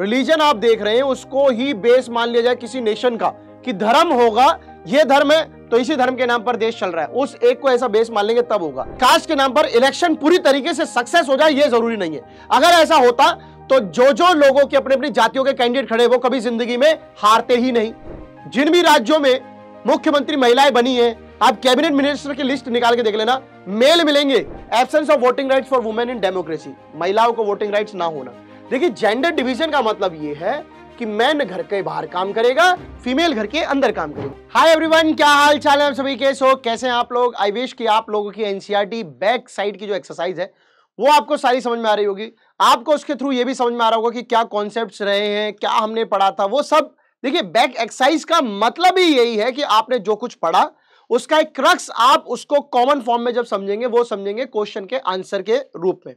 religion आप देख रहे हैं उसको ही बेस मान लिया जाए किसी नेशन का कि धर्म होगा ये धर्म है तो इसी धर्म के नाम पर देश चल रहा है उस एक को ऐसा बेस मान लेंगे तब होगा कास्ट के नाम पर इलेक्शन पूरी तरीके से सक्सेस हो जाए ये जरूरी नहीं है अगर ऐसा होता तो जो जो लोगों के अपने अपनी जातियों के कैंडिडेट खड़े वो कभी जिंदगी में हारते ही नहीं जिन भी राज्यों में मुख्यमंत्री महिलाएं बनी है आप कैबिनेट मिनिस्टर की लिस्ट निकाल के देख लेना मेल मिलेंगे absence of voting rights for women in democracy महिलाओं को वोटिंग राइट्स ना होना देखिए जेंडर डिवीजन का मतलब ये है कि मैन घर के बाहर काम करेगा फीमेल घर के अंदर काम करेगा हाय एवरीवन क्या हाल चाल है आप सभी के सो so, कैसे हैं आप लोग आई विश कि आप लोगों की एनसीईआरटी बैक साइड की जो एक्सरसाइज है वो आपको सारी समझ में आ रही होगी आपको उसके थ्रू ये भी समझ में आ रहा होगा कि क्या कॉन्सेप्ट रहे हैं क्या हमने पढ़ा था वो सब देखिए बैक एक्सरसाइज का मतलब ही यही है कि आपने जो कुछ पढ़ा उसका एक क्रक्स आप उसको कॉमन फॉर्म में जब समझेंगे वो समझेंगे क्वेश्चन के आंसर के रूप में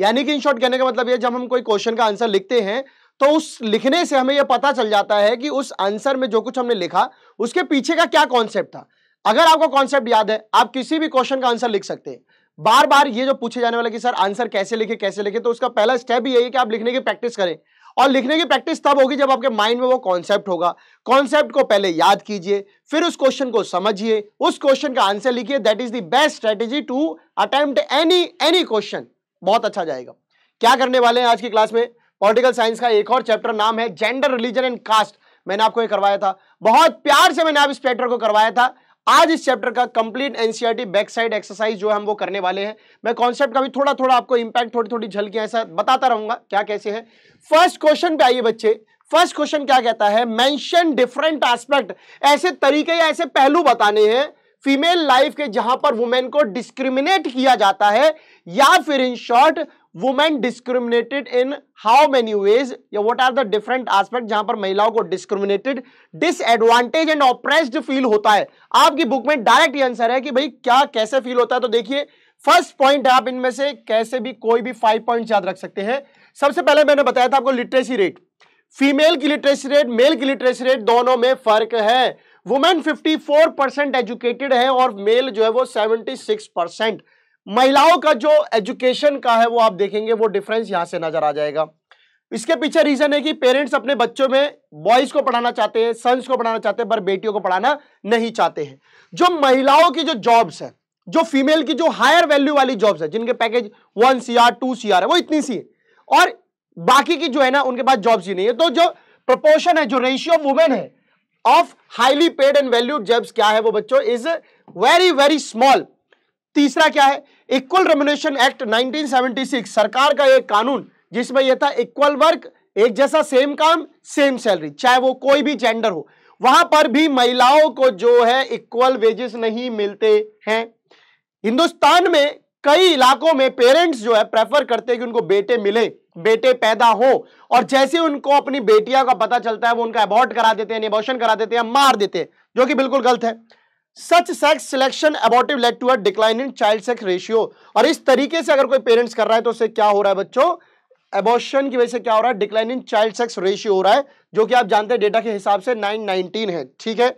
यानी कि इन शॉर्ट कहने का मतलब यह जब हम कोई क्वेश्चन का आंसर लिखते हैं तो उस लिखने से हमें यह पता चल जाता है कि उस आंसर में जो कुछ हमने लिखा उसके पीछे का क्या कॉन्सेप्ट था अगर आपको कॉन्सेप्ट याद है आप किसी भी क्वेश्चन का आंसर लिख सकते हैं बार बार ये जो पूछे जाने वाला कि सर आंसर कैसे लिखे कैसे लिखे तो उसका पहला स्टेप यही है कि आप लिखने की प्रैक्टिस करें और लिखने की प्रैक्टिस तब होगी जब आपके माइंड में वो कॉन्सेप्ट होगा कॉन्सेप्ट को पहले याद कीजिए फिर उस क्वेश्चन को समझिए उस क्वेश्चन का आंसर लिखिए that is the best strategy to attempt any any question बहुत अच्छा जाएगा क्या करने वाले हैं आज की क्लास में पॉलिटिकल साइंस का एक और चैप्टर नाम है जेंडर रिलीजन एंड कास्ट मैंने आपको ये करवाया था बहुत प्यार से मैंने आप इस चैप्टर को करवाया था आज इस चैप्टर का complete NCERT back side exercise जो है हम वो करने वाले हैं मैं कॉन्सेप्ट का भी थोड़ा थोड़ा आपको इंपैक्ट थोड़ी थोड़ी झलकियां ऐसा बताता रहूंगा क्या कैसे है फर्स्ट क्वेश्चन पे आइए बच्चे फर्स्ट क्वेश्चन क्या कहता है मेंशन डिफरेंट एस्पेक्ट ऐसे तरीके या ऐसे पहलू बताने हैं फीमेल लाइफ के जहां पर वुमेन को डिस्क्रिमिनेट किया जाता है या फिर in short women discriminated in how many ways या what are the different aspect जहां पर महिलाओं को discriminated disadvantage and oppressed feel होता है आपकी बुक में डायरेक्ट आंसर है कि भाई क्या कैसे फील होता है तो देखिए फर्स्ट पॉइंट आप इनमें से कैसे भी कोई भी फाइव पॉइंट याद रख सकते हैं सबसे पहले मैंने बताया था आपको लिटरेसी रेट फीमेल की लिटरेसी रेट मेल की लिटरेसी रेट दोनों में फर्क है वुमेन 54 परसेंट एजुकेटेड है और मेल जो है वो 76 परसेंट महिलाओं का जो एजुकेशन का है वो आप देखेंगे वो डिफरेंस यहां से नजर आ जाएगा इसके पीछे रीजन है कि पेरेंट्स अपने बच्चों में बॉयज को पढ़ाना चाहते हैं सन्स को पढ़ाना चाहते हैं पर बेटियों को पढ़ाना नहीं चाहते हैं जो महिलाओं की जो जॉब्स है जो फीमेल की जो हायर वैल्यू वाली जॉब्स है जिनके package one C R two C R है वो इतनी सी है और बाकी की जो है ना उनके पास जॉब्स ही नहीं है तो जो प्रपोर्शन है जो रेशियो वुमेन है of highly paid and valued jobs क्या है वो बच्चों इज वेरी वेरी स्मॉल तीसरा क्या है इक्वल रेमुनेशन एक्ट 1976 सरकार का एक कानून जिसमें यह था इक्वल वर्क एक जैसा सेम काम सेम सैलरी चाहे वो कोई भी जेंडर हो वहां पर भी महिलाओं को जो है इक्वल वेजेस नहीं मिलते हैं हिंदुस्तान में कई इलाकों में पेरेंट्स जो है प्रेफर करते हैं कि उनको बेटे मिले बेटे पैदा हो और जैसे उनको अपनी बेटिया का पता चलता है वो उनका अबॉर्ट करा देते हैं निबोशन करा देते हैं मार देते हैं जो कि बिल्कुल गलत है such sex selection abortive led to a decline in child sex ratio और इस तरीके से अगर कोई पेरेंट्स कर रहा है तो उससे क्या हो रहा है बच्चों एबॉर्शन की वजह से क्या हो रहा है decline in child sex ratio हो रहा है जो कि आप जानते हैं डेटा के हिसाब से नाइन नाइनटीन है ठीक है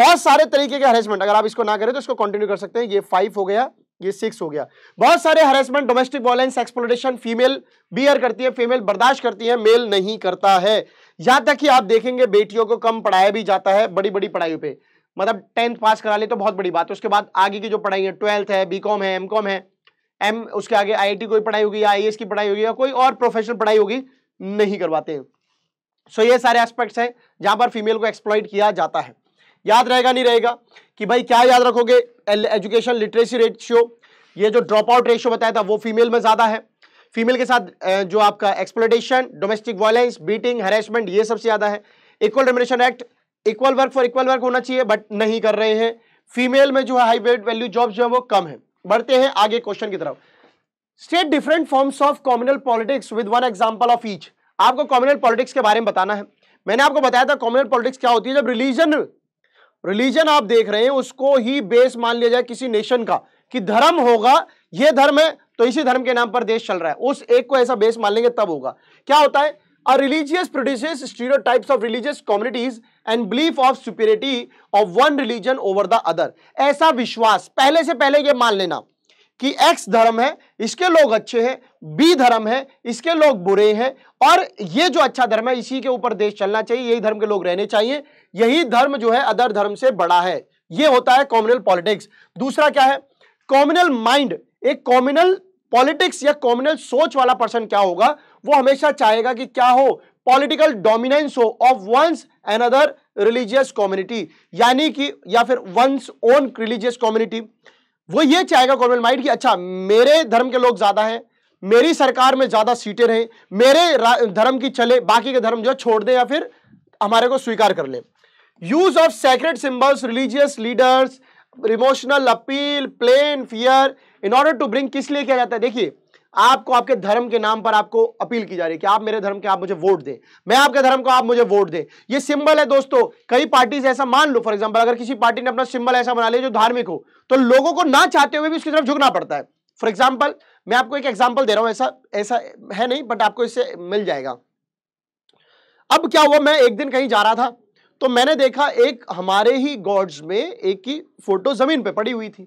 बहुत सारे तरीके के हरेसमेंट अगर आप इसको ना करें तो इसको कंटिन्यू कर सकते हैं ये फाइव हो गया ये सिक्स हो गया बहुत सारे harassment domestic violence exploration female bear करती है फीमेल बर्दाश्त करती है मेल नहीं करता है यहां तक कि आप देखेंगे बेटियों को कम पढ़ाया भी जाता है बड़ी बड़ी पढ़ाई पे मतलब टेंथ पास करा ले तो बहुत बड़ी बात है उसके बाद आगे की जो पढ़ाई है ट्वेल्थ है बी है एम है एम उसके आगे आई कोई पढ़ाई होगी या आई की पढ़ाई होगी या कोई और प्रोफेशनल पढ़ाई होगी नहीं करवाते हैं सो so, ये सारे एस्पेक्ट्स हैं जहां पर फीमेल को एक्सप्लॉइट किया जाता है याद रहेगा नहीं रहेगा कि भाई क्या याद रखोगे एजुकेशन लिटरेसी रेशियो ये जो ड्रॉप आउट रेशियो बताया था वो फीमेल में ज़्यादा है फीमेल के साथ जो आपका exploitation domestic violence beating harassment ये सबसे ज़्यादा है equal remuneration act equal work for equal work होना चाहिए बट नहीं कर रहे हैं फीमेल में जो है हाई वेट वैल्यू जॉब जो है वो कम है बढ़ते हैं आगे क्वेश्चन की तरफ state different forms of communal politics with one example of each आपको कॉम्युनल पॉलिटिक्स के बारे में बताना है मैंने आपको बताया था कॉम्युनल पॉलिटिक्स क्या होती है जब रिलीजन रिलीजन आप देख रहे हैं उसको ही बेस मान लिया जाए किसी नेशन का कि धर्म होगा ये धर्म है तो इसी धर्म के नाम पर देश चल रहा है उस एक को ऐसा बेस मान लेंगे तब होगा क्या होता है a religious produces stereotypes of religious communities and belief of superiority of one religion over the other ऐसा विश्वास पहले से पहले यह मान लेना कि एक्स धर्म है इसके लोग अच्छे हैं बी धर्म है इसके लोग बुरे हैं और ये जो अच्छा धर्म है इसी के ऊपर देश चलना चाहिए यही धर्म के लोग रहने चाहिए यही धर्म जो है अदर धर्म से बड़ा है ये होता है कॉम्युनल पॉलिटिक्स दूसरा क्या है कॉम्युनल माइंड एक कॉम्युनल पॉलिटिक्स या कॉम्युनल सोच वाला पर्सन क्या होगा वो हमेशा चाहेगा कि क्या हो पॉलिटिकल डोमिनेंस हो of one's and other religious community यानी कि या फिर वंस ओन रिलीजियस कम्युनिटी वो ये चाहेगा गवर्नमेंट माइंड कि अच्छा मेरे धर्म के लोग ज़्यादा हैं मेरी सरकार में ज़्यादा सीटें रहें मेरे धर्म की चले बाकी के धर्म जो छोड़ दें या फिर हमारे को स्वीकार कर ले use of sacred symbols religious leaders emotional appeal plain fear in order to bring किस लिए किया जाता है देखिए आपको आपके धर्म के नाम पर आपको अपील की जा रही है कि आप मेरे धर्म के आप मुझे वोट दें मैं आपके धर्म को आप मुझे वोट दें ये सिंबल है दोस्तों कई पार्टी ऐसा मान लो फॉर एग्जाम्पल अगर किसी पार्टी ने अपना सिंबल ऐसा बना लिया जो धार्मिक हो तो लोगों को ना चाहते हुए भी उसकी तरफ झुकना पड़ता है फॉर एग्जाम्पल मैं आपको एक एग्जाम्पल दे रहा हूं ऐसा ऐसा है नहीं बट आपको इससे मिल जाएगा अब क्या हुआ मैं एक दिन कहीं जा रहा था तो मैंने देखा एक हमारे ही गॉड्स में एक की फोटो जमीन पे पड़ी हुई थी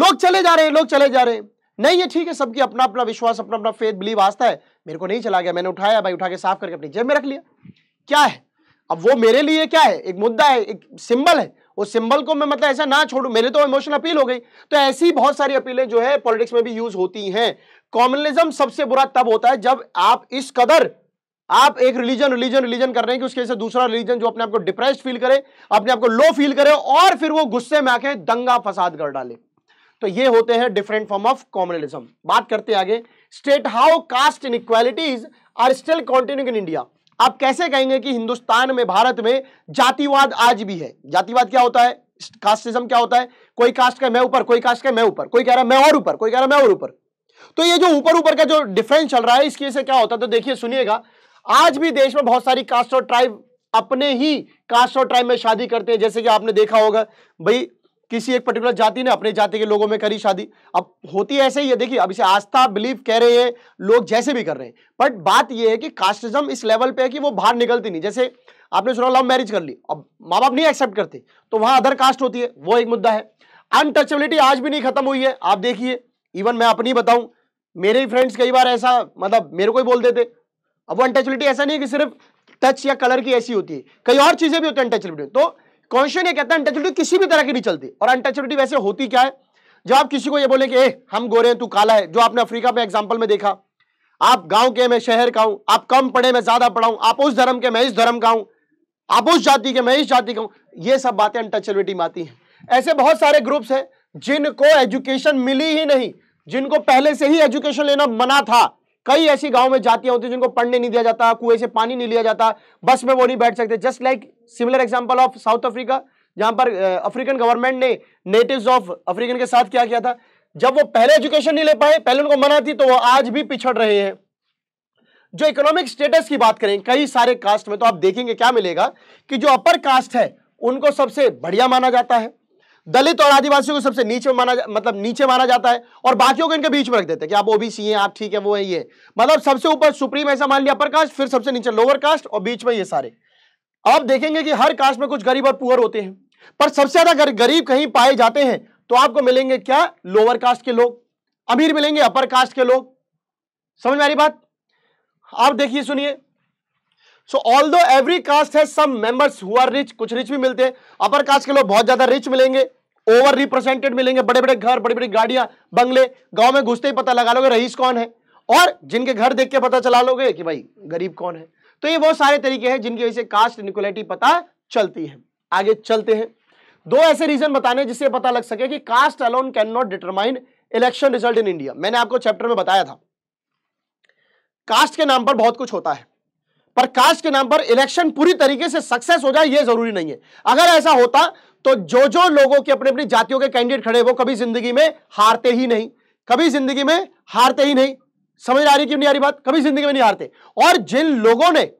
लोग चले जा रहे हैं लोग चले जा रहे हैं नहीं ये ठीक है सबकी अपना अपना विश्वास अपना अपना फेथ बिलीव आस्था है मेरे को नहीं चला गया मैंने उठाया भाई उठा के साफ करके अपनी जेब में रख लिया क्या है अब वो मेरे लिए क्या है एक मुद्दा है एक सिंबल है उस सिंबल को मैं मतलब ऐसा ना छोड़ू मेरे तो इमोशनल अपील हो गई तो ऐसी बहुत सारी अपीलें जो है पॉलिटिक्स में भी यूज होती हैं कॉमनलिज्म सबसे बुरा तब होता है जब आप इस कदर आप एक रिलीजन रिलीजन रिलीजन कर रहे हैं कि उसके से दूसरा रिलीजन जो अपने आपको डिप्रेस्ड फील करे अपने आपको लो फील करे और फिर वो गुस्से में आके दंगा फसाद कर डाले तो ये होते हैं डिफरेंट फॉर्म ऑफ कॉम्युनलिज्म बात करते आगे state how caste inequalities are still continue in India आप कैसे कहेंगे कि हिंदुस्तान में भारत में जातिवाद आज भी है जातिवाद क्या होता है कास्टिज्म क्या होता है कोई कास्ट का मैं ऊपर कोई कास्ट का मैं ऊपर कोई कह रहा है मैं और ऊपर कोई कह रहा है मैं और ऊपर तो ये जो ऊपर ऊपर का जो डिफरेंस चल रहा है इसकी वजह से क्या होता है तो देखिए सुनिएगा आज भी देश में बहुत सारी कास्ट और ट्राइब अपने ही कास्ट और ट्राइब में शादी करते हैं जैसे कि आपने देखा होगा भाई किसी एक पर्टिकुलर जाति ने अपने जाति के लोगों में करी शादी अब होती ऐसे ही है देखिए अब इसे आस्था बिलीव कह रहे हैं लोग जैसे भी कर रहे हैं बट बात यह है कि कास्टिज्म इस लेवल पे है कि वो बाहर निकलती नहीं जैसे आपने सुना लव मैरिज कर ली अब माँ बाप नहीं एक्सेप्ट करते तो वहां अदर कास्ट होती है वो एक मुद्दा है अनटचेबिलिटी आज भी नहीं खत्म हुई है आप देखिए इवन मैं अपनी बताऊं मेरे फ्रेंड्स कई बार ऐसा मतलब मेरे को ही बोल देते अब वो अनटचेबिलिटी ऐसा नहीं है कि सिर्फ टच या कलर की ऐसी होती है कई और चीजें भी होती है अनटचेबिलिटी तो कॉन्शियन ये कहता है किसी भी तरह की नहीं चलती और अनटचबिलिटी वैसे होती क्या है जब आप किसी को ये बोले कि ए हम गोरे हैं तू काला है जो आपने अफ्रीका में एग्जाम्पल में देखा आप गांव के मैं शहर का हूं आप कम पढ़े मैं ज्यादा पढ़ाऊं आप उस धर्म के मैं इस धर्म का हूं आप उस जाति के मैं इस जाति का हूं ये सब बातें अनटचबिलिटी में आती हैं ऐसे बहुत सारे ग्रुप्स हैं जिनको एजुकेशन मिली ही नहीं जिनको पहले से ही एजुकेशन लेना मना था कई ऐसी गांव में जातियां होती हैं जिनको पढ़ने नहीं दिया जाता कुएं से पानी नहीं लिया जाता बस में वो नहीं बैठ सकते just like similar example of South Africa जहां पर अफ्रीकन गवर्नमेंट ने नेटिव्स ऑफ अफ्रीकन के साथ क्या किया था जब वो पहले एजुकेशन नहीं ले पाए पहले उनको मना थी तो वो आज भी पिछड़ रहे हैं जो इकोनॉमिक स्टेटस की बात करें कई सारे कास्ट में तो आप देखेंगे क्या मिलेगा कि जो अपर कास्ट है उनको सबसे बढ़िया माना जाता है दलित और आदिवासियों को सबसे नीचे माना मतलब नीचे माना जाता है और बाकियों को इनके बीच में रख देते हैं कि आप ओबीसी हैं आप ठीक है वो है ये मतलब सबसे ऊपर सुप्रीम ऐसा मान लिया अपर कास्ट फिर सबसे नीचे लोअर कास्ट और बीच में ये सारे आप देखेंगे कि हर कास्ट में कुछ गरीब और पुअर होते हैं पर सबसे ज्यादा अगर गरीब कहीं पाए जाते हैं तो आपको मिलेंगे क्या लोअर कास्ट के लोग अमीर मिलेंगे अपर कास्ट के लोग समझ में आ रही बात आप देखिए सुनिए so although every caste है सम मेंबर्स आर रिच कुछ रिच भी मिलते हैं अपर कास्ट के लोग बहुत ज्यादा रिच मिलेंगे ओवर रिप्रेजेंटेड मिलेंगे बड़े बड़े घर बड़ी बड़ी गाड़ियां बंगले गांव में घुसते ही पता लगा लोगे रईस कौन है और जिनके घर देख के पता चला लोगे कि भाई गरीब कौन है तो ये वो सारे तरीके हैं जिनकी वजह से कास्ट इनिक्वलिटी पता चलती है आगे चलते हैं दो ऐसे रीजन बताने जिससे पता लग सके कि caste alone can not determine election result in India मैंने आपको चैप्टर में बताया था कास्ट के नाम पर बहुत कुछ होता है पर कास्ट के नाम पर इलेक्शन पूरी तरीके से सक्सेस हो जाए यह जरूरी नहीं है अगर ऐसा होता तो जो जो लोगों के अपनी अपनी जातियों के कैंडिडेट खड़े वो कभी जिंदगी में हारते ही नहीं कभी जिंदगी में हारते ही नहीं समझ आ रही क्यों नहीं आ रही बात कभी जिंदगी में नहीं हारते और जिन लोगों ने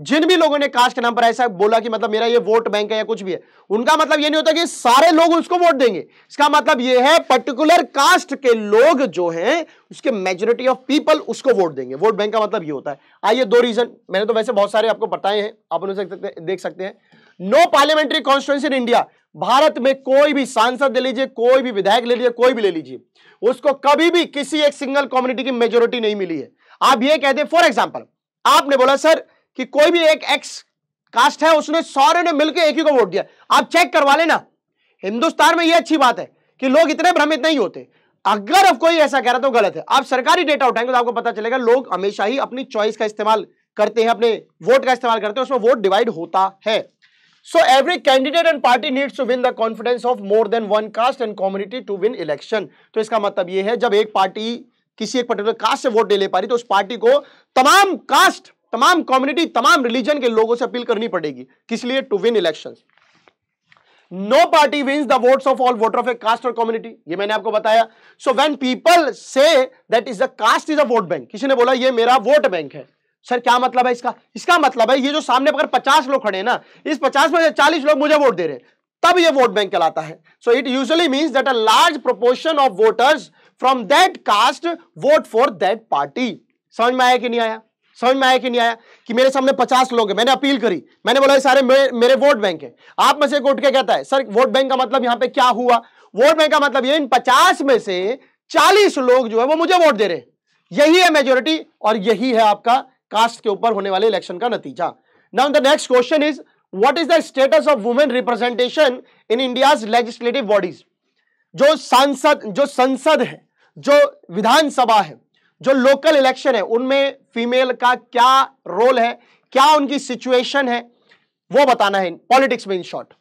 जिन भी लोगों ने कास्ट के नाम पर ऐसा बोला कि मतलब मेरा ये वोट बैंक है या कुछ भी है उनका मतलब ये नहीं होता कि सारे लोग उसको वोट देंगे इसका मतलब ये है पर्टिकुलर कास्ट के लोग जो हैं उसके मेजोरिटी ऑफ पीपल उसको वोट देंगे वोट बैंक का मतलब ये होता है आइए दो रीजन मैंने तो वैसे बहुत सारे आपको बताए हैं आप उन्हें देख सकते हैं no parliamentary constituencies in India Bharat में कोई भी सांसद ले लीजिए कोई भी विधायक ले लीजिए कोई भी ले लीजिए उसको कभी भी किसी एक सिंगल कम्युनिटी की मेजोरिटी नहीं मिली है आप ये कहते फॉर एग्जाम्पल आपने बोला सर कि कोई भी एक एक्स कास्ट है उसने सौर्य ने मिलकर एक ही को वोट दिया आप चेक करवा लेना हिंदुस्तान में यह अच्छी बात है कि लोग इतने भ्रमित नहीं होते अगर अब कोई ऐसा कह रहा तो गलत है आप सरकारी डेटा उठाएंगे तो आपको पता चलेगा लोग हमेशा ही अपनी चॉइस का इस्तेमाल करते हैं अपने वोट का इस्तेमाल करते हैं उसमें वोट डिवाइड होता है so every candidate and party needs to win the confidence of more than one caste and community to win election तो इसका मतलब यह है जब एक पार्टी किसी एक पर्टिकुलर कास्ट से वोट दे ले पा रही तो उस पार्टी को तमाम कास्ट तमाम कम्युनिटी तमाम रिलीजन के लोगों से अपील करनी पड़ेगी किस लिए to win election no party wins the vote of all voter of a caste और कम्युनिटी ये मैंने आपको बताया so when people say that is the caste is a vote bank किसी ने बोला ये मेरा वोट बैंक है सर क्या मतलब है इसका इसका मतलब है ये जो सामने अगर 50 लोग खड़े हैं ना इस 50 में से 40 लोग मुझे वोट दे रहे हैं तब ये वोट बैंक कहलाता है so it usually means that a large proportion of voters from that caste vote for that party समझ में आया कि नहीं आया समझ में आया कि नहीं आया कि मेरे सामने पचास लोग हैं मैंने अपील करी मैंने बोला सारे मेरे, मेरे वोट बैंक है आप में से एक उठ के कहता है सर वोट बैंक का मतलब यहाँ पे क्या हुआ वोट बैंक का मतलब ये इन पचास में से चालीस लोग जो है वो मुझे वोट दे रहे यही है मेजोरिटी और यही है आपका कास्ट के ऊपर होने वाले इलेक्शन का नतीजा now the next question is what is the status of women representation in India legislative bodies जो सांसद जो संसद है जो विधानसभा है जो लोकल इलेक्शन है उनमें फीमेल का क्या रोल है क्या उनकी सिचुएशन है वो बताना है पॉलिटिक्स में इन शॉर्ट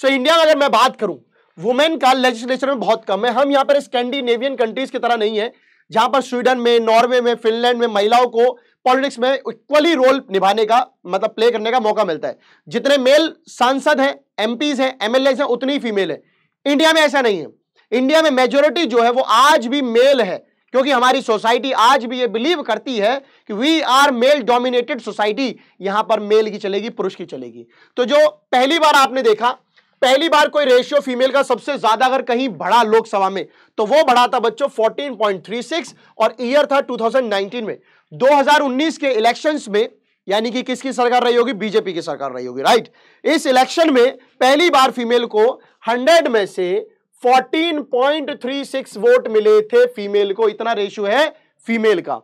सो इंडिया में अगर मैं बात करूं वुमेन का लेजिस्लेचर में बहुत कम है हम यहां पर स्कैंडिनेवियन कंट्रीज की तरह नहीं है जहां पर स्वीडन में नॉर्वे में फिनलैंड में महिलाओं को पॉलिटिक्स में इक्वली रोल निभाने का मतलब प्ले करने का मौका मिलता है जितने मेल सांसद हैं एमपीज हैं एमएलए हैं उतनी ही फीमेल है इंडिया में ऐसा नहीं है इंडिया में मेजोरिटी जो है वो आज भी मेल है क्योंकि हमारी सोसाइटी आज भी ये बिलीव करती है कि we are male dominated society यहां पर मेल की चलेगी पुरुष की चलेगी तो जो पहली बार आपने देखा पहली बार कोई रेशियो फीमेल का सबसे ज्यादा अगर कहीं बढ़ा लोकसभा में तो वो बढ़ा था बच्चों 14.36 और ईयर था 2019 में 2019 के इलेक्शंस में यानी कि किसकी सरकार रही होगी बीजेपी की सरकार रही होगी राइट इस इलेक्शन में पहली बार फीमेल को 100 में से 14.36 वोट मिले थे फीमेल को इतना रेशियो है फीमेल का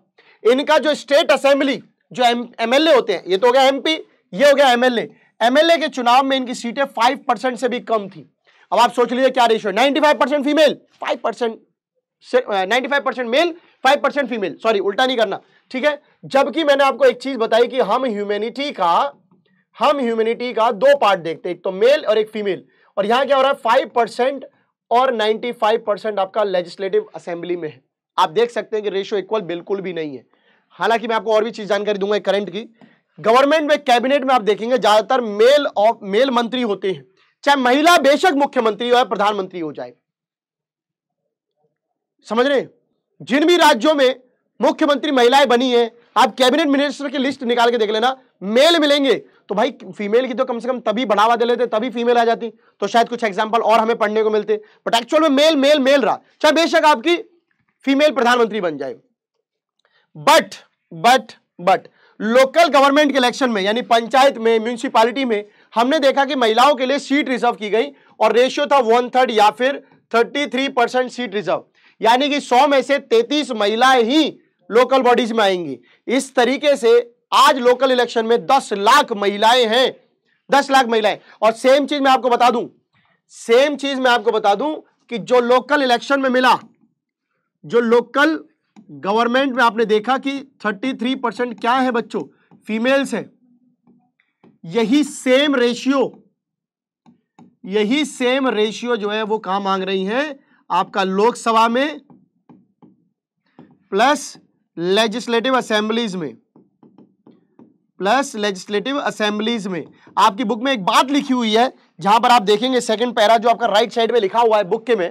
इनका जो स्टेट असेंबली जो एमएलए होते हैं ये तो हो गया एमपी ये हो गया एमएलए एमएलए के चुनाव में इनकी सीटें फाइव परसेंट से भी कम थी अब आप सोच लीजिए क्या ratio ninety five percent female five percent ninety five percent male five percent female sorry उल्टा नहीं करना ठीक है जबकि मैंने आपको एक चीज बताई कि हम ह्यूमेनिटी का हम ह्यूमेनिटी का दो पार्ट देखते एक तो मेल और एक फीमेल और यहां क्या हो रहा है फाइव परसेंट और 95 परसेंट आपका लेजिस्लेटिव असेंबली में है आप देख सकते हैं कि रेशियो इक्वल बिल्कुल भी नहीं है हालांकि मैं आपको और भी चीज जानकारी दूंगा करंट की गवर्नमेंट में कैबिनेट में आप देखेंगे ज्यादातर मेल ऑफ मेल मंत्री होते हैं चाहे महिला बेशक मुख्यमंत्री हो या प्रधानमंत्री हो जाए समझ रहे जिन भी राज्यों में मुख्यमंत्री महिलाएं बनी है आप कैबिनेट मिनिस्टर की लिस्ट निकाल के देख लेना मेल मिलेंगे तो भाई फीमेल की तो कम से कम तभी बढ़ावा दे लेते तभी फीमेल आ जाती तो शायद कुछ एग्जाम्पल और हमें पढ़ने को मिलते बट एक्चुअल में मेल मेल मेल रहा चाहे बेशक आपकी फीमेल प्रधानमंत्री बन जाए but but but local government के इलेक्शन में यानी पंचायत में म्यूनिसिपालिटी में हमने देखा कि महिलाओं के लिए सीट रिजर्व की गई और रेशियो था वन थर्ड या फिर thirty three percent seat reserve यानी कि सौ में से तैतीस महिलाएं ही लोकल बॉडीज में आएंगी इस तरीके से आज लोकल इलेक्शन में दस लाख महिलाएं हैं दस लाख महिलाएं और सेम चीज मैं आपको बता दूं सेम चीज मैं आपको बता दूं कि जो लोकल इलेक्शन में मिला जो लोकल गवर्नमेंट में आपने देखा कि 33 परसेंट क्या है बच्चों फीमेल्स है यही सेम रेशियो यही सेम रेशियो जो है वो कहां मांग रही है आपका लोकसभा में प्लस लेजिस्लेटिव असेंबलीज में प्लस लेजिस्लेटिव असेंबलीज में आपकी बुक में एक बात लिखी हुई है जहां पर आप देखेंगे सेकंड पैरा जो आपका राइट साइड में लिखा हुआ है बुक के में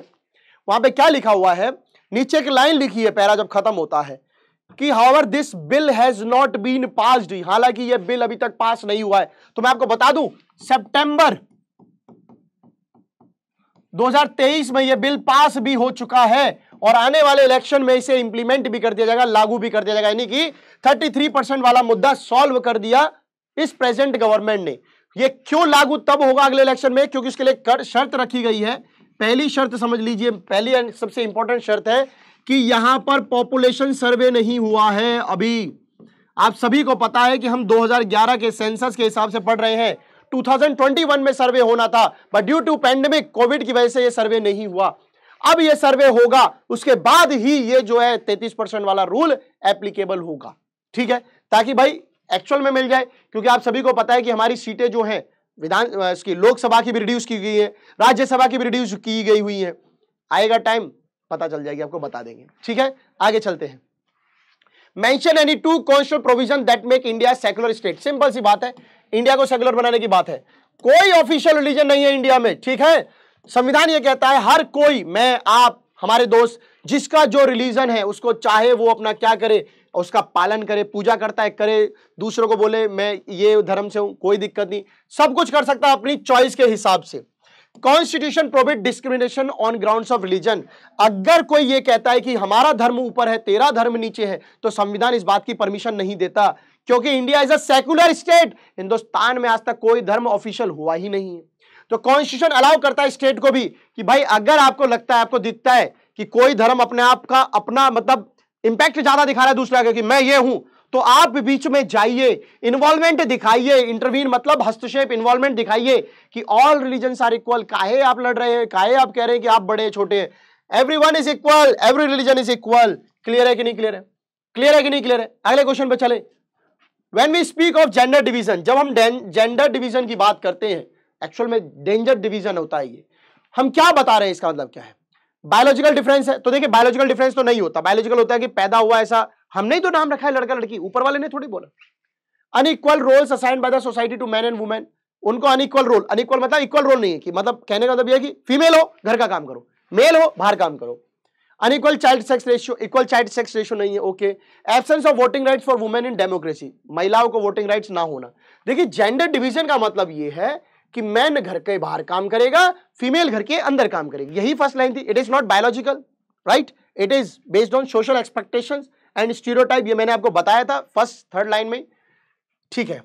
वहां पे क्या लिखा हुआ है नीचे एक लाइन लिखी है पैरा जब खत्म होता है कि however this bill has not been passed हालांकि यह बिल अभी तक पास नहीं हुआ है तो मैं आपको बता दू सेप्टेंबर 2023 में यह बिल पास भी हो चुका है और आने वाले इलेक्शन में इसे इंप्लीमेंट भी कर दिया जाएगा लागू भी कर दिया जाएगा यानी कि 33 परसेंट वाला मुद्दा सॉल्व कर दिया इस प्रेजेंट गवर्नमेंट ने यह क्यों लागू तब होगा अगले इलेक्शन में क्योंकि उसके लिए कर, शर्त रखी गई है पहली शर्त समझ लीजिए पहली सबसे इंपॉर्टेंट शर्त है कि यहां पर पॉपुलेशन सर्वे नहीं हुआ है अभी आप सभी को पता है कि हम 2011 के सेंसस के हिसाब से पढ़ रहे हैं 2021 में सर्वे होना था but due to pandemic COVID की वजह से ये सर्वे नहीं हुआ अब ये सर्वे होगा उसके बाद ही ये जो है तैतीस परसेंट वाला रूल एप्लीकेबल होगा ठीक है ताकि भाई एक्चुअल में मिल जाए क्योंकि आप सभी को पता है कि हमारी सीटें जो हैं विधान इसकी लोकसभा की भी रिड्यूस की गई है राज्यसभा की भी रिड्यूस की गई हुई है आएगा टाइम पता चल जाएगी आपको बता देंगे ठीक है आगे चलते हैं mention any two constitute provision that make India secular state simple सी बात है इंडिया को सेकुलर बनाने की बात है कोई ऑफिशियल रिलीजन नहीं है इंडिया में ठीक है संविधान ये कहता है हर कोई मैं आप हमारे दोस्त जिसका जो रिलीजन है उसको चाहे वो अपना क्या करे उसका पालन करे पूजा करता है करे दूसरों को बोले मैं ये धर्म से हूं कोई दिक्कत नहीं सब कुछ कर सकता है अपनी चॉइस के हिसाब से constitution prohibit discrimination on ground of religion अगर कोई ये कहता है कि हमारा धर्म ऊपर है तेरा धर्म नीचे है तो संविधान इस बात की परमिशन नहीं देता क्योंकि India is a secular state Hindustan में आज तक कोई धर्म ऑफिशियल हुआ ही नहीं है तो कॉन्स्टिट्यूशन अलाउ करता है स्टेट को भी कि भाई अगर आपको लगता है आपको दिखता है कि कोई धर्म अपने आप का अपना मतलब इंपैक्ट ज्यादा दिखा रहा है दूसरा क्योंकि मैं ये हूं तो आप बीच में जाइए इन्वॉल्वमेंट दिखाइए इंटरवीन मतलब हस्तक्षेप इन्वॉल्वमेंट दिखाइए कि ऑल रिलीजन आर इक्वल काहे आप लड़ रहे हैं काहे आप कह रहे हैं कि आप बड़े छोटे every one is equal every religion is equal clear है कि नहीं क्लियर है क्लियर है कि नहीं क्लियर है अगले क्वेश्चन पे चले when we speak of gender division जब हम जेंडर डिवीजन की बात करते हैं एक्चुअल में डेंजर डिवीजन होता है ये हम क्या बता रहे हैं इसका मतलब क्या है बायोलॉजिकल डिफरेंस है तो देखिए बायोलॉजिकल डिफरेंस तो नहीं होता बायोलॉजिकल होता है कि पैदा हुआ ऐसा हमने ही तो नाम रखा है लड़का लड़की ऊपर वाले ने थोड़ी बोला unequal roles assign by the society to man and women उनको अनइक्वल रोल अनइक्वल मतलब इक्वल रोल नहीं है कि मतलब कहने का मतलब यह कि फीमेल हो घर का काम करो मेल हो बाहर काम करो unequal child sex ratio equal child sex ratio नहीं है okay absence of voting rights for women in democracy महिलाओं को वोटिंग राइट्स ना होना देखिए जेंडर डिवीजन का मतलब यह है कि मैन घर के बाहर काम करेगा फीमेल घर के अंदर काम करेगी यही फर्स्ट लाइन थी it is not biological right it is based on social expectation and stereotype ये मैंने आपको बताया था फर्स्ट थर्ड लाइन में ठीक है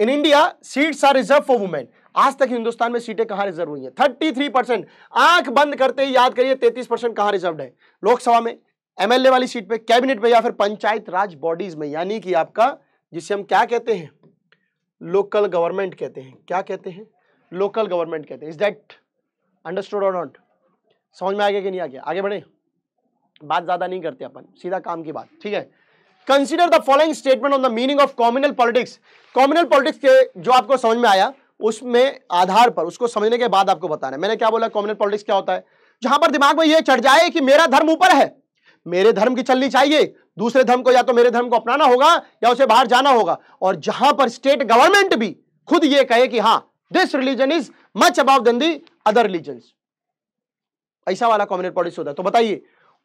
in India seats are reserve for women आज तक हिंदुस्तान में सीटें कहां रिजर्व हुई हैं 33 परसेंट आंख बंद करते ही याद करिए 33 परसेंट कहां रिजर्व है लोकसभा में एमएलए वाली सीट पे कैबिनेट में या फिर पंचायत राज बॉडीज में यानी कि आपका जिसे हम क्या कहते हैं लोकल गवर्नमेंट कहते हैं क्या कहते हैं लोकल गवर्नमेंट कहते हैं इज दैट अंडरस्टूड और नॉट समझ में आ गया कि नहीं आ गया आगे बढ़े बात ज्यादा नहीं करते अपन सीधा काम की बात ठीक है consider the following statement on the meaning of communal politics communal politics के जो आपको समझ में आया उसमें आधार पर उसको समझने के बाद आपको बताना है मैंने क्या बोला कॉम्युनल पॉलिटिक्स क्या होता है जहां पर दिमाग में यह चढ़ जाए कि मेरा धर्म ऊपर है मेरे धर्म की चलनी चाहिए दूसरे धर्म को या तो मेरे धर्म को अपनाना होगा या उसे बाहर जाना होगा और जहां पर स्टेट गवर्नमेंट भी खुद ये कहे कि हाँ this religion is much above than the other religion ऐसा वाला कॉम्युनिट पॉलिसी होता है तो बताइए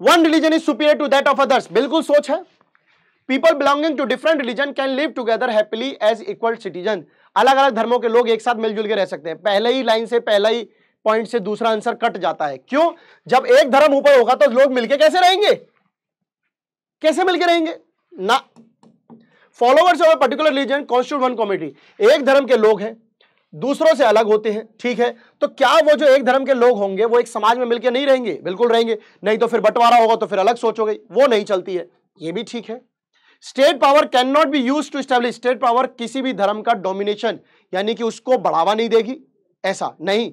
one religion is superior to that of others बिल्कुल सोच है people belonging to different religion can live together happily as equal citizen अलग अलग धर्मों के लोग एक साथ मिलजुल के रह सकते हैं पहले ही लाइन से पहला ही पॉइंट से दूसरा आंसर कट जाता है क्यों जब एक धर्म ऊपर होगा तो लोग मिलके कैसे रहेंगे कैसे मिलके रहेंगे ना followers of a particular religion constitute one community एक धर्म के लोग हैं दूसरों से अलग होते हैं ठीक है तो क्या वो जो एक धर्म के लोग होंगे वो एक समाज में मिलकर नहीं रहेंगे बिल्कुल रहेंगे नहीं तो फिर बंटवारा होगा तो फिर अलग सोच हो गई वो नहीं चलती है ये भी ठीक है state power can not be use to establish state power किसी भी धर्म का डोमिनेशन यानी कि उसको बढ़ावा नहीं देगी ऐसा नहीं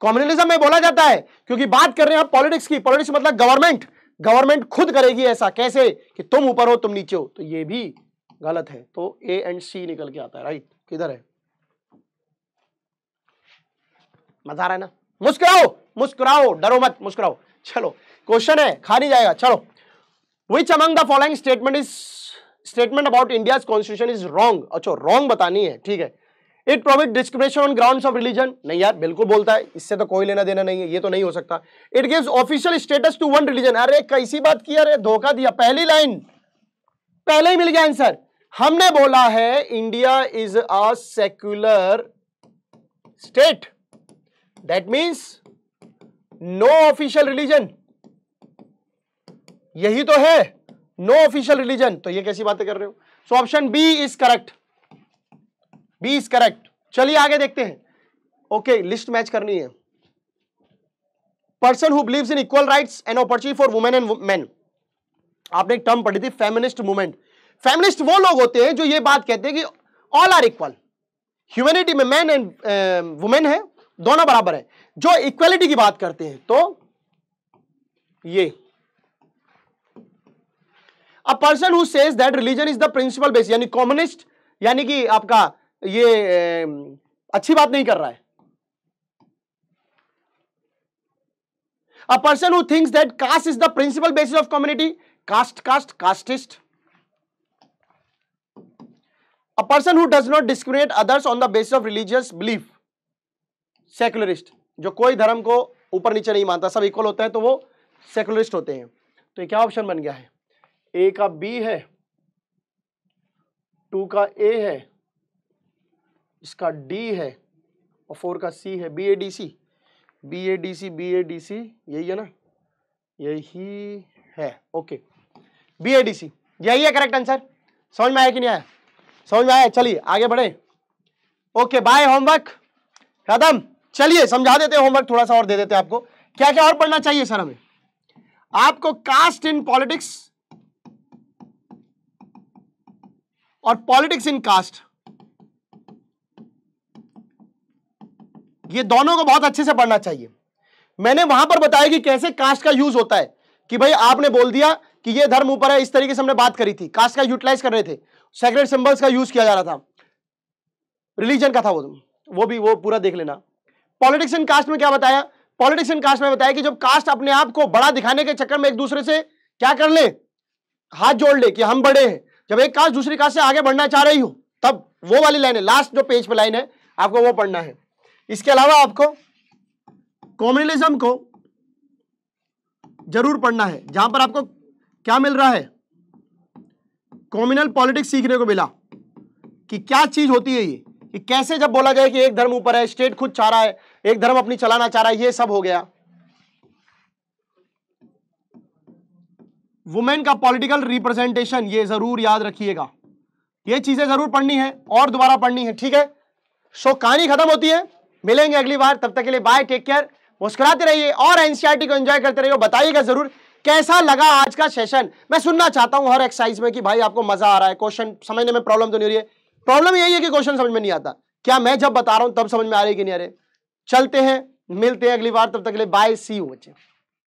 कॉम्युनलिज्म में बोला जाता है क्योंकि बात कर रहे हैं आप पॉलिटिक्स की पॉलिटिक्स मतलब गवर्नमेंट गवर्नमेंट खुद करेगी ऐसा कैसे कि तुम ऊपर हो तुम नीचे हो तो ये भी गलत है तो ए एंड सी निकल के आता है राइट किधर है मजा आ रहा है ना मुस्कुराओ मुस्कुराओ डरो मत मुस्कुराओ चलो क्वेश्चन है खा नहीं जाएगा चलो which among the following statement is statement about India constitution is wrong अच्छा रॉन्ग बतानी है ठीक है it prohibit discrimination on ground of religion नहीं यार बिल्कुल बोलता है इससे तो कोई लेना देना नहीं है ये तो नहीं हो सकता it give official status to one religion अरे कैसी बात की अरे धोखा दिया पहली लाइन पहले ही मिल गया आंसर हमने बोला है India is a secular state that means no official religion यही तो है नो ऑफिशियल रिलीजन तो ये कैसी बातें कर रहे हो so option B is correct B is correct चलिए आगे देखते हैं ओके okay, लिस्ट मैच करनी है person who believe in equal rights and opportunity for women and man आपने एक टर्म पढ़ी थी फेमिनिस्ट मूवमेंट फेमिनिस्ट वो लोग होते हैं जो ये बात कहते हैं कि ऑल आर इक्वल ह्यूमेनिटी में मैन एंड वुमेन है दोनों बराबर है जो इक्वेलिटी की बात करते हैं तो ये a person who says that religion is the principal base यानी कॉम्युनिस्ट यानी कि आपका ये अच्छी बात नहीं कर रहा है a person who thinks that caste is the principal basis of community caste caste casteist a person who does not discriminate others on the basis of religious belief secularist जो कोई धर्म को ऊपर नीचे नहीं मानता सब इक्वल होता है तो वो सेकुलरिस्ट होते हैं तो ये क्या ऑप्शन बन गया है ए का बी है टू का ए है इसका डी है और फोर का सी है B A D C B A D C B A D C यही है ना यही है okay B A D C यही है करेक्ट आंसर समझ में आया कि नहीं आया समझ में आया चलिए आगे बढ़े ओके बाय होमवर्क खत्म चलिए समझा देते हैं होमवर्क थोड़ा सा और दे देते हैं आपको क्या क्या और पढ़ना चाहिए सर हमें आपको कास्ट इन पॉलिटिक्स और पॉलिटिक्स इन कास्ट ये दोनों को बहुत अच्छे से पढ़ना चाहिए मैंने वहां पर बताया कि कैसे कास्ट का यूज होता है कि भाई आपने बोल दिया कि ये धर्म ऊपर है इस तरीके से हमने बात करी थी कास्ट का यूटिलाइज कर रहे थे सेक्रेट सिंबल्स का यूज किया जा रहा था रिलीजन का था वो वो भी वो पूरा देख लेना पॉलिटिक्स एंड कास्ट में क्या बताया पॉलिटिक्स एंड कास्ट में बताया कि जब कास्ट अपने आप को बड़ा दिखाने के चक्कर में एक दूसरे से क्या कर ले हाथ जोड़ ले कि हम बड़े हैं जब एक कास्ट दूसरी कास्ट से आगे बढ़ना चाह रही हो तब वो वाली लाइन है लास्ट जो पेज पर लाइन है आपको वो पढ़ना है इसके अलावा आपको कॉम्युनलिज्म को जरूर पढ़ना है जहां पर आपको क्या मिल रहा है कॉम्युनल पॉलिटिक्स सीखने को मिला कि क्या चीज होती है ये कि कैसे जब बोला जाए कि एक धर्म ऊपर है स्टेट खुद चाह रहा है एक धर्म अपनी चलाना चाह रहा है ये सब हो गया वुमेन का पॉलिटिकल रिप्रेजेंटेशन ये जरूर याद रखिएगा ये चीजें जरूर पढ़नी है और दोबारा पढ़नी है ठीक है सो कहानी खत्म होती है मिलेंगे अगली बार तब तक के लिए बाय टेक केयर मुस्कुराते रहिए और एनसीआरटी को एंजॉय करते रहिए बताइएगा जरूर कैसा लगा आज का सेशन मैं सुनना चाहता हूं हर एक्सरसाइज में कि भाई आपको मजा आ रहा है क्वेश्चन समझने में प्रॉब्लम तो नहीं हो रही है प्रॉब्लम यही है कि क्वेश्चन समझ में नहीं आता क्या मैं जब बता रहा हूं तब समझ में आ रही कि नहीं आ रहे चलते हैं मिलते हैं अगली बार तब तक के लिए बाय सी यू बच्चे